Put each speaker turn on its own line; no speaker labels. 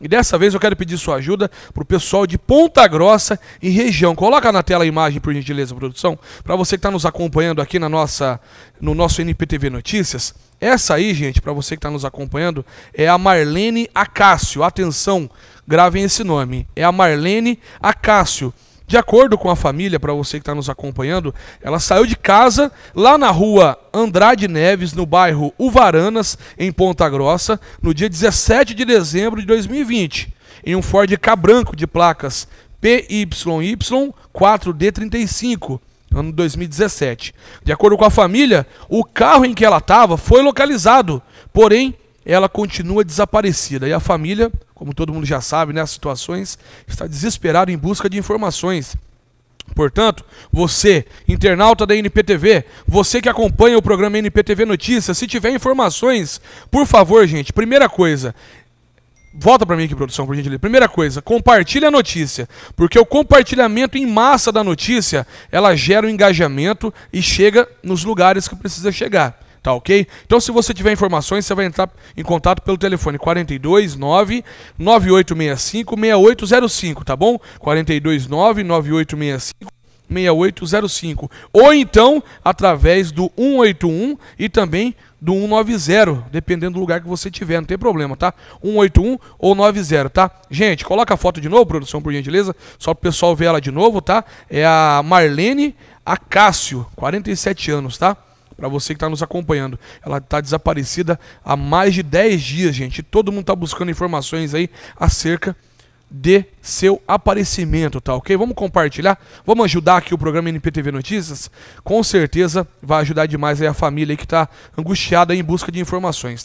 E dessa vez eu quero pedir sua ajuda para o pessoal de Ponta Grossa e região. Coloca na tela a imagem, por gentileza, produção, para você que está nos acompanhando aqui na nossa, no nosso NPTV Notícias. Essa aí, gente, para você que está nos acompanhando, é a Marlene Acácio. Atenção, gravem esse nome. É a Marlene Acácio. De acordo com a família, para você que está nos acompanhando, ela saiu de casa lá na rua Andrade Neves, no bairro Uvaranas, em Ponta Grossa, no dia 17 de dezembro de 2020, em um Ford K branco de placas PYY4D35, ano 2017. De acordo com a família, o carro em que ela estava foi localizado, porém ela continua desaparecida e a família como todo mundo já sabe, nessas né, situações, está desesperado em busca de informações. Portanto, você, internauta da NPTV, você que acompanha o programa NPTV Notícias, se tiver informações, por favor, gente, primeira coisa, Volta para mim aqui, produção, por gentileza. Primeira coisa, compartilhe a notícia, porque o compartilhamento em massa da notícia, ela gera o um engajamento e chega nos lugares que precisa chegar. Tá ok? Então, se você tiver informações, você vai entrar em contato pelo telefone 429 9865 6805, tá bom? 429 9865 6805 ou então através do 181 e também do 190, dependendo do lugar que você tiver, não tem problema, tá? 181 ou 90, tá? Gente, coloca a foto de novo, produção, por gentileza, só pro pessoal ver ela de novo, tá? É a Marlene Acácio, 47 anos, tá? para você que está nos acompanhando. Ela está desaparecida há mais de 10 dias, gente. Todo mundo está buscando informações aí acerca de seu aparecimento, tá ok? Vamos compartilhar, vamos ajudar aqui o programa NPTV Notícias. Com certeza vai ajudar demais aí a família aí que está angustiada em busca de informações, tá?